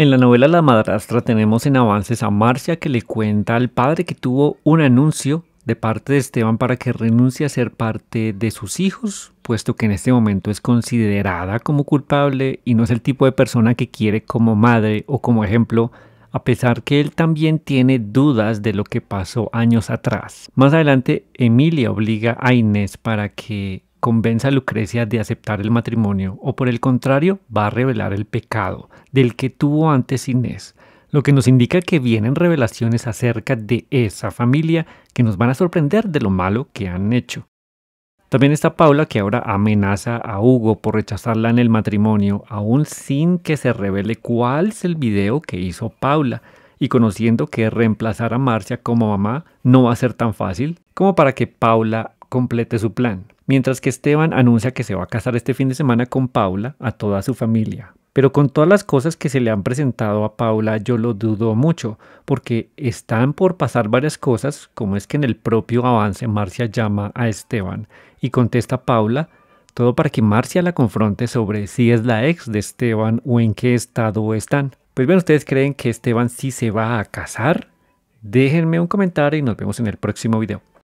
En la novela La madrastra tenemos en avances a Marcia que le cuenta al padre que tuvo un anuncio de parte de Esteban para que renuncie a ser parte de sus hijos, puesto que en este momento es considerada como culpable y no es el tipo de persona que quiere como madre o como ejemplo, a pesar que él también tiene dudas de lo que pasó años atrás. Más adelante, Emilia obliga a Inés para que convenza a Lucrecia de aceptar el matrimonio o por el contrario va a revelar el pecado del que tuvo antes Inés, lo que nos indica que vienen revelaciones acerca de esa familia que nos van a sorprender de lo malo que han hecho. También está Paula que ahora amenaza a Hugo por rechazarla en el matrimonio, aún sin que se revele cuál es el video que hizo Paula, y conociendo que reemplazar a Marcia como mamá no va a ser tan fácil como para que Paula complete su plan. Mientras que Esteban anuncia que se va a casar este fin de semana con Paula a toda su familia. Pero con todas las cosas que se le han presentado a Paula yo lo dudo mucho, porque están por pasar varias cosas, como es que en el propio avance Marcia llama a Esteban y contesta a Paula, todo para que Marcia la confronte sobre si es la ex de Esteban o en qué estado están. Pues bien, ¿ustedes creen que Esteban sí se va a casar? Déjenme un comentario y nos vemos en el próximo video.